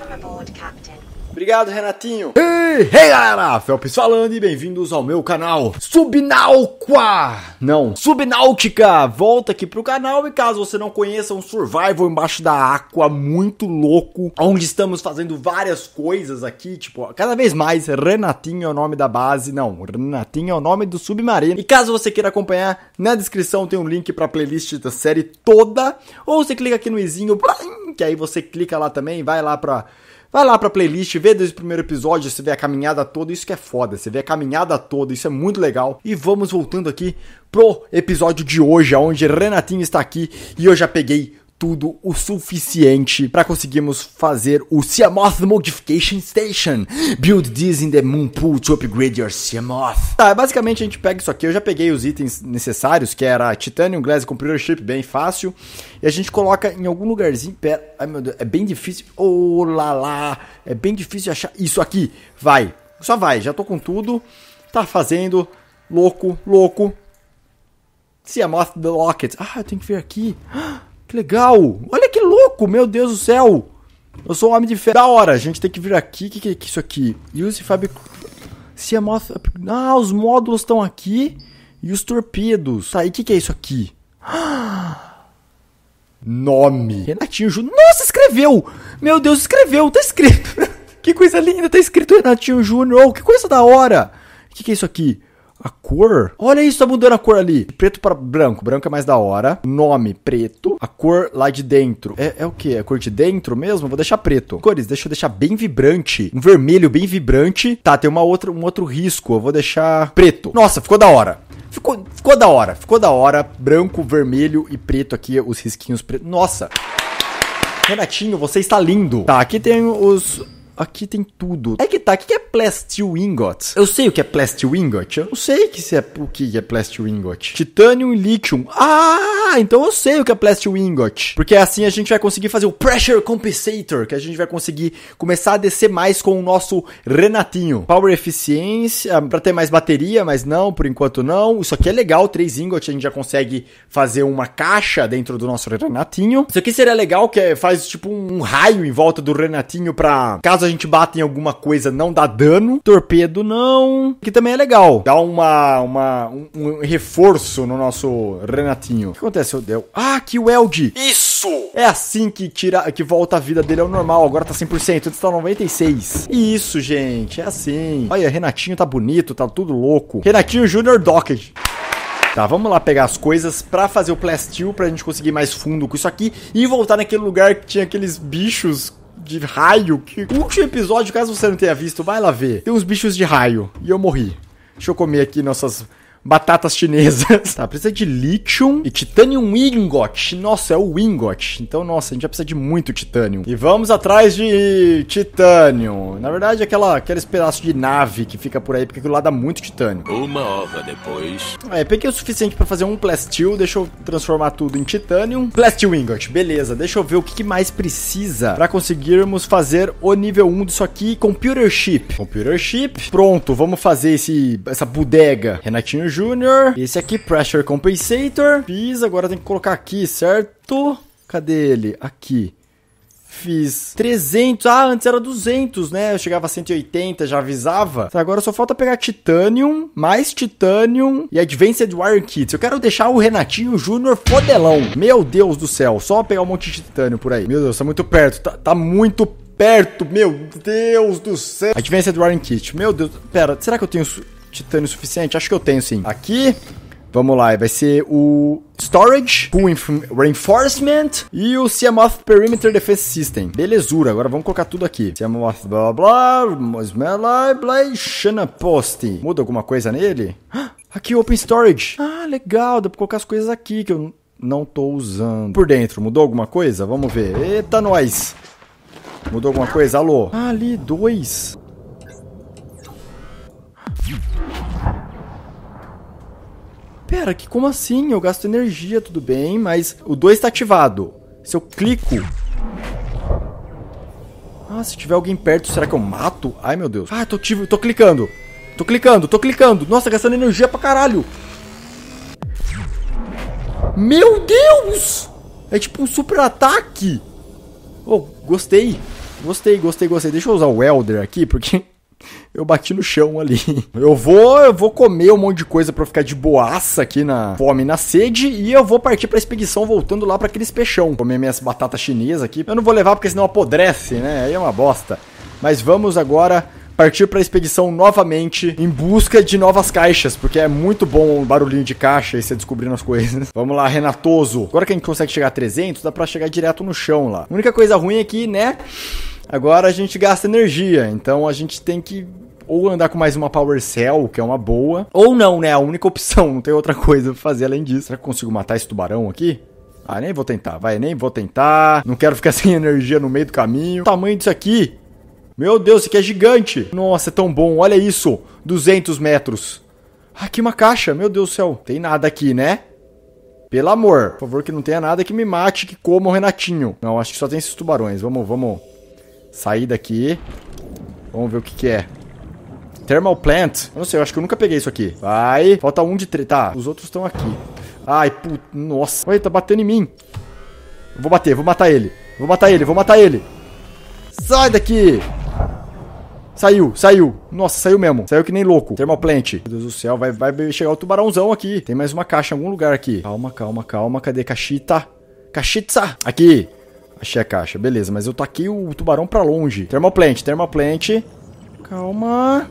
Welcome aboard, Captain. Obrigado, Renatinho. Ei, hey, galera! Felps falando e bem-vindos ao meu canal Subnauqua! Não, Subnáutica! Volta aqui pro canal e caso você não conheça, um survival embaixo da água muito louco, onde estamos fazendo várias coisas aqui, tipo, cada vez mais, Renatinho é o nome da base, não, Renatinho é o nome do submarino. E caso você queira acompanhar, na descrição tem um link pra playlist da série toda, ou você clica aqui no izinho, que aí você clica lá também, vai lá pra Vai lá pra playlist, vê desde o primeiro episódio, você vê a caminhada toda, isso que é foda, você vê a caminhada toda, isso é muito legal. E vamos voltando aqui pro episódio de hoje, onde Renatinho está aqui e eu já peguei tudo o suficiente para conseguirmos fazer o Siamoth Modification Station. Build this in the Moon Pool to upgrade your Siamoth. Tá, basicamente a gente pega isso aqui. Eu já peguei os itens necessários, que era Titanium, Glass, Computer Chip, bem fácil. E a gente coloca em algum lugarzinho. Pera, ai meu Deus, é bem difícil. Oh lá lá, é bem difícil achar isso aqui. Vai, só vai, já tô com tudo. Tá fazendo, louco, louco. Siamoth the Locket. Ah, eu tenho que ver aqui. Ah! Que legal! Olha que louco, meu Deus do céu! Eu sou um homem de fé. Da hora, a gente tem que vir aqui. O que, que, que, é isso aqui? Use Fab. Se é mod... Ah, os módulos estão aqui. E os torpedos. Tá, e o que, que é isso aqui? nome. Renatinho Júnior. Nossa, escreveu! Meu Deus, escreveu! Tá escrito! que coisa linda! Tá escrito Renatinho Júnior! Oh, que coisa da hora! O que, que é isso aqui? a cor. Olha isso, tá mudando a cor ali. De preto para branco. Branco é mais da hora. Nome, preto. A cor lá de dentro. É, é o que? a é cor de dentro mesmo? Vou deixar preto. Cores, deixa eu deixar bem vibrante. Um vermelho bem vibrante. Tá, tem uma outra, um outro risco. Eu vou deixar preto. Nossa, ficou da hora. Ficou, ficou da hora. Ficou da hora. Branco, vermelho e preto aqui, os risquinhos preto Nossa! Renatinho, você está lindo. Tá, aqui tem os aqui tem tudo. É que tá, o que é plastil ingot? Eu sei o que é plastil ingot. Eu não sei que se é, o que é plastil ingot. Titanium e lítio. Ah, então eu sei o que é plastil ingot. Porque assim a gente vai conseguir fazer o pressure compensator, que a gente vai conseguir começar a descer mais com o nosso Renatinho. Power eficiência, para ter mais bateria, mas não, por enquanto não. Isso aqui é legal, 3 ingot, a gente já consegue fazer uma caixa dentro do nosso Renatinho. Isso aqui seria legal, que é, faz tipo um raio em volta do Renatinho pra caso a a gente bate em alguma coisa não dá dano. Torpedo não. Que também é legal. Dá uma, uma um, um reforço no nosso Renatinho. O que acontece? o deu. Ah, que o Eld. Isso! É assim que tira, que volta a vida dele ao é normal. Agora tá 100%, antes tá 96. Isso, gente, é assim. Olha, Renatinho tá bonito, tá tudo louco. Renatinho Junior Docked. Tá, vamos lá pegar as coisas pra fazer o plastil, pra gente conseguir mais fundo com isso aqui e voltar naquele lugar que tinha aqueles bichos de raio. Que... O último episódio, caso você não tenha visto, vai lá ver. Tem uns bichos de raio. E eu morri. Deixa eu comer aqui nossas batatas chinesas. Tá, precisa de lítio e titânio ingot. Nossa, é o ingot. Então, nossa, a gente já precisa de muito titânio. E vamos atrás de titânio. Na verdade, aquela, aqueles pedaços de nave que fica por aí, porque aquilo lá dá muito titânio. Uma hora depois. É, peguei o suficiente para fazer um plastil, deixa eu transformar tudo em titânio. Plastil ingot, beleza. Deixa eu ver o que, que mais precisa para conseguirmos fazer o nível 1 disso aqui. Computer chip. Computer chip. Pronto, vamos fazer esse, essa bodega. Renatinho Jr. Esse aqui, Pressure Compensator. Fiz, agora tem que colocar aqui, certo? Cadê ele? Aqui. Fiz 300. Ah, antes era 200, né? Eu chegava a 180, já avisava. Agora só falta pegar Titanium, mais Titanium e Advanced Wire Kits. Eu quero deixar o Renatinho Júnior fodelão. Meu Deus do céu. Só pegar um monte de Titânio por aí. Meu Deus, tá muito perto. Tá, tá muito perto. Meu Deus do céu. Advanced Wire Kit. Meu Deus. Pera, será que eu tenho titânio suficiente? Acho que eu tenho sim. Aqui, vamos lá, vai ser o Storage, Pool Reinforcement e o CMOF Perimeter Defense System. Belezura, agora vamos colocar tudo aqui. CMOF blá blá, Smellai, blá, Shana Post. Muda alguma coisa nele? Aqui, Open Storage. Ah, legal, dá pra colocar as coisas aqui que eu não tô usando. Por dentro, mudou alguma coisa? Vamos ver. Eita, nós! Mudou alguma coisa? Alô? Ah, ali, dois. Pera, que como assim? Eu gasto energia, tudo bem, mas o 2 está ativado. Se eu clico... Ah, se tiver alguém perto, será que eu mato? Ai, meu Deus. Ah, tô, ativo, tô clicando. Tô clicando, tô clicando. Nossa, gastando energia pra caralho. Meu Deus! É tipo um super ataque. Oh, gostei. Gostei, gostei, gostei. Deixa eu usar o Elder aqui, porque eu bati no chão ali. Eu vou, eu vou comer um monte de coisa para ficar de boaça aqui na fome e na sede e eu vou partir para expedição voltando lá para aqueles peixão. Comer minhas batatas chinesas aqui. Eu não vou levar porque senão apodrece, né? Aí é uma bosta. Mas vamos agora partir para a expedição novamente em busca de novas caixas, porque é muito bom o barulhinho de caixa e você descobrindo as coisas. Vamos lá, Renatoso. Agora que a gente consegue chegar a 300, dá para chegar direto no chão lá. A única coisa ruim é que, né, Agora a gente gasta energia, então a gente tem que ou andar com mais uma Power Cell, que é uma boa, ou não, né? A única opção, não tem outra coisa pra fazer além disso. Será que eu consigo matar esse tubarão aqui? Ah, nem vou tentar, vai, nem vou tentar. Não quero ficar sem energia no meio do caminho. O tamanho disso aqui. Meu Deus, isso aqui é gigante. Nossa, é tão bom. Olha isso. 200 metros. Ah, aqui uma caixa. Meu Deus do céu. Tem nada aqui, né? Pelo amor. Por favor, que não tenha nada que me mate, que coma o Renatinho. Não, acho que só tem esses tubarões. Vamos, vamos Sair daqui. Vamos ver o que, que é. Thermal Plant. Eu não sei, eu acho que eu nunca peguei isso aqui. Vai. Falta um de três. Tá, os outros estão aqui. Ai, puta. Nossa. Olha, tá batendo em mim. Eu vou bater, vou matar ele. Vou matar ele, vou matar ele. Sai daqui. Saiu, saiu. Nossa, saiu mesmo. Saiu que nem louco. plant. Meu Deus do céu, vai, vai chegar o tubarãozão aqui. Tem mais uma caixa em algum lugar aqui. Calma, calma, calma. Cadê? Cachita. Cachitza. Aqui. Achei a caixa, beleza, mas eu taquei o tubarão pra longe. Termoplant, termoplant. Calma.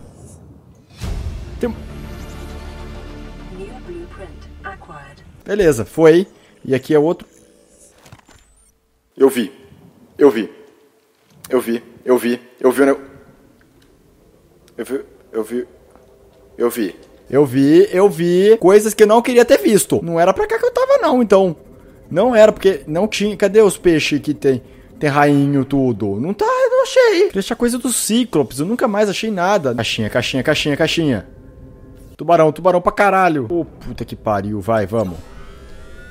Beleza, foi. E aqui é outro. Eu vi. Eu vi. Eu vi. Eu vi. Eu vi o Eu vi. Eu vi. Eu vi. Eu vi, eu vi coisas que eu não queria ter visto. Não era pra cá que eu tava, não, então. Não era, porque não tinha. Cadê os peixes que tem? Tem rainho, tudo. Não tá, não achei. Deixa coisa do Cíclopes. Eu nunca mais achei nada. Caixinha, caixinha, caixinha, caixinha. Tubarão, tubarão pra caralho. Ô, oh, puta que pariu. Vai, vamos.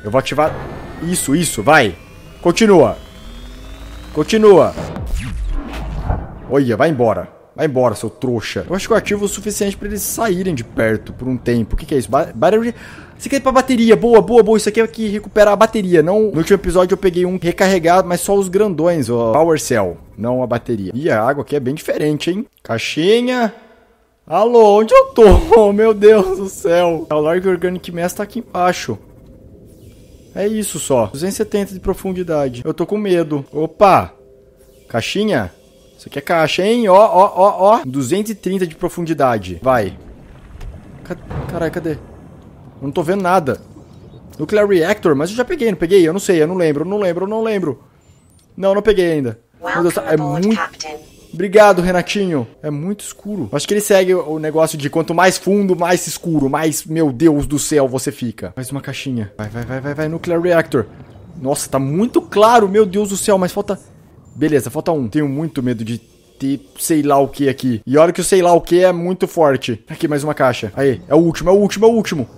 Eu vou ativar. Isso, isso, vai. Continua. Continua. Olha, vai embora. Vai embora, seu trouxa. Eu acho que eu ativo o suficiente para eles saírem de perto por um tempo. O que, que é isso? Ba battery... Isso aqui é pra bateria, boa, boa, boa. Isso aqui é que recupera a bateria. Não, no último episódio eu peguei um recarregado, mas só os grandões, ó. Power Cell, não a bateria. E a água aqui é bem diferente, hein? Caixinha. Alô, onde eu tô? Oh, meu Deus do céu. É o Large Organic Mass tá aqui embaixo. É isso só. 270 de profundidade. Eu tô com medo. Opa! Caixinha? Isso aqui é caixa, hein? Ó, ó, ó, ó. 230 de profundidade. Vai. Caralho, cadê? Eu não tô vendo nada. Nuclear Reactor, mas eu já peguei, não peguei? Eu não sei, eu não lembro, não lembro, não lembro. Não, não peguei ainda. Meu Deus, é muito... Obrigado, Renatinho. É muito escuro. Acho que ele segue o negócio de quanto mais fundo, mais escuro, mais, meu Deus do céu, você fica. Mais uma caixinha. Vai, vai, vai, vai, vai, Nuclear Reactor. Nossa, tá muito claro, meu Deus do céu, mas falta... Beleza, falta um. Tenho muito medo de ter sei lá o que aqui. E olha que o sei lá o que é muito forte. Tá aqui, mais uma caixa. Aí, é o último, é o último, é o último.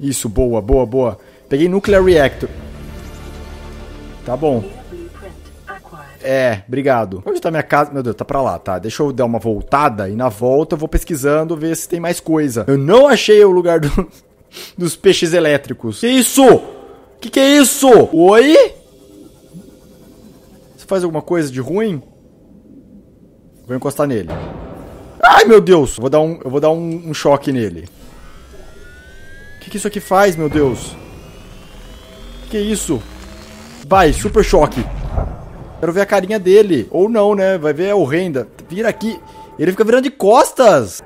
Isso, boa, boa, boa. Peguei Nuclear Reactor. Tá bom. É, obrigado. Onde tá minha casa? Meu Deus, tá pra lá, tá. Deixa eu dar uma voltada e na volta eu vou pesquisando ver se tem mais coisa. Eu não achei o lugar do dos peixes elétricos. Que isso? Que que é isso? Oi? Você faz alguma coisa de ruim? Vou encostar nele. Ai, meu Deus! vou dar um, eu vou dar um, um choque nele. O que, que isso aqui faz, meu Deus? Que, que é isso? Vai, super choque. Quero ver a carinha dele. Ou não, né? Vai ver a é horrenda. Vira aqui. Ele fica virando de costas.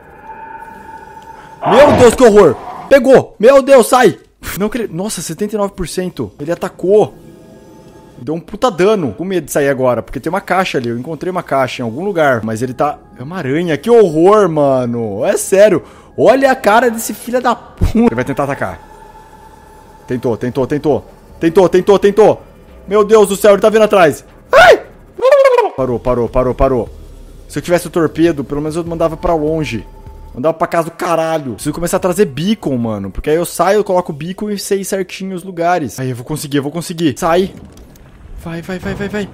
Meu Deus, que horror! pegou. Meu Deus, sai. Não que ele... Nossa, 79%. Ele atacou. Deu um puta dano. Com medo de sair agora, porque tem uma caixa ali. Eu encontrei uma caixa em algum lugar. Mas ele tá... É uma aranha. Que horror, mano. É sério. Olha a cara desse filho da puta. Ele vai tentar atacar. Tentou, tentou, tentou. Tentou, tentou, tentou. Meu Deus do céu, ele tá vindo atrás. Ai! Parou, parou, parou, parou. Se eu tivesse o torpedo, pelo menos eu mandava pra longe. Mandava pra casa do caralho. Preciso começar a trazer beacon, mano. Porque aí eu saio, eu coloco o beacon e sei certinho os lugares. Aí eu vou conseguir, eu vou conseguir. Sai. Vai, vai, vai, vai, vai.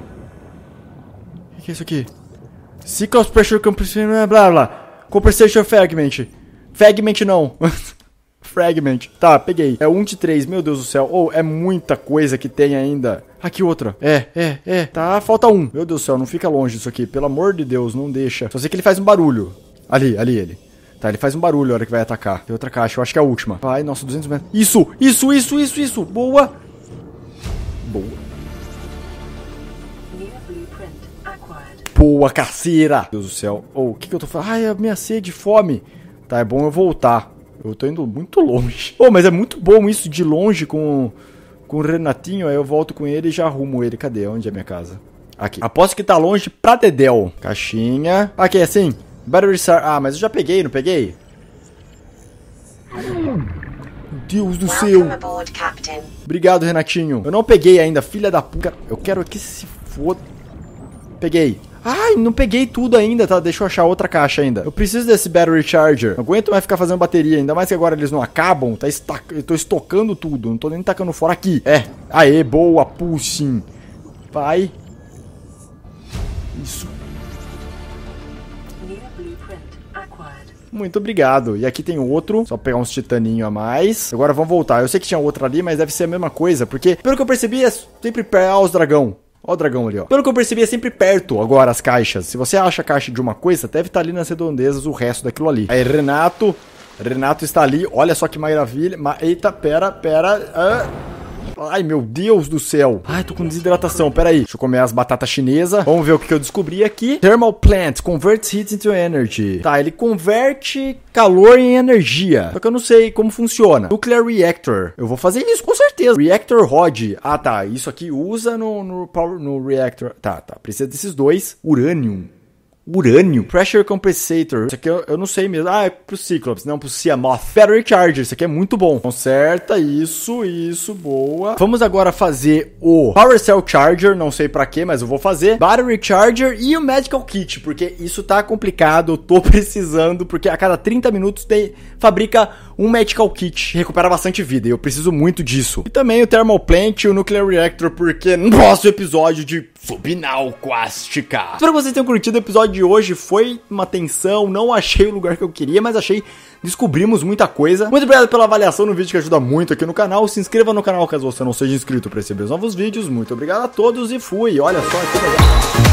O que, que é isso aqui? Sequence pressure compression, blá blá. Compensation fragment. Fragment não. fragment. Tá, peguei. É 1 de 3, meu Deus do céu. Ou oh, é muita coisa que tem ainda. Aqui outra. É, é, é. Tá, falta um. Meu Deus do céu, não fica longe isso aqui. Pelo amor de Deus, não deixa. Só sei que ele faz um barulho. Ali, ali ele. Tá, ele faz um barulho na hora que vai atacar. Tem outra caixa, eu acho que é a última. Vai, nossa, 200 metros. Isso, isso, isso, isso, isso. Boa. Boa. Boa, Meu Deus do céu. Oh, o que que eu tô falando? Ai, a minha sede fome. Tá, é bom eu voltar. Eu tô indo muito longe. Oh, mas é muito bom isso de longe com, com o Renatinho. Aí eu volto com ele e já arrumo ele. Cadê? Onde é minha casa? Aqui. Aposto que tá longe pra Dedel. Caixinha. Aqui, é assim. Battery Sar... Ah, mas eu já peguei, não peguei? Deus do céu! Obrigado, Renatinho. Eu não peguei ainda, filha da puta. Eu quero que se foda. Peguei. Ai, não peguei tudo ainda, tá? Deixa eu achar outra caixa ainda. Eu preciso desse battery charger. Não aguento mais ficar fazendo bateria, ainda mais que agora eles não acabam. Tá Eu tô estocando tudo, não tô nem tacando fora aqui. É. Aê, boa, pulsing. Vai. Isso Muito obrigado. E aqui tem outro, só pegar uns titaninho a mais. Agora vamos voltar. Eu sei que tinha outro ali, mas deve ser a mesma coisa, porque pelo que eu percebi é sempre pé ah, os dragão. Ó o dragão ali, ó. Pelo que eu percebi, é sempre perto agora as caixas. Se você acha a caixa de uma coisa, deve estar tá ali nas redondezas o resto daquilo ali. Aí, Renato. Renato está ali. Olha só que maravilha. Ma Eita, pera, pera. Ah. Ai, meu Deus do céu. Ai, tô com desidratação. Pera aí. Deixa eu comer as batatas chinesas. Vamos ver o que eu descobri aqui. Thermal plant converts heat into energy. Tá, ele converte calor em energia. Só que eu não sei como funciona. Nuclear reactor. Eu vou fazer isso com certeza. Reactor rod. Ah, tá. Isso aqui usa no, no, power, no reactor. Tá, tá. Precisa desses dois. Urânio urânio. Pressure Compensator. Isso aqui eu, eu, não sei mesmo. Ah, é pro Cyclops. Não, pro Siamoth. battery Charger. Isso aqui é muito bom. Conserta. Isso, isso. Boa. Vamos agora fazer o Power Cell Charger. Não sei pra quê, mas eu vou fazer. Battery Charger e o Medical Kit. Porque isso tá complicado. Eu tô precisando. Porque a cada 30 minutos tem, fabrica um Medical Kit. Recupera bastante vida. E eu preciso muito disso. E também o Thermal Plant e o Nuclear Reactor. Porque no próximo episódio de Subnauquástica. Espero que vocês tenham curtido o episódio de hoje. Foi uma tensão, não achei o lugar que eu queria, mas achei. Descobrimos muita coisa. Muito obrigado pela avaliação no vídeo que ajuda muito aqui no canal. Se inscreva no canal caso você não seja inscrito para receber os novos vídeos. Muito obrigado a todos e fui. Olha só que legal.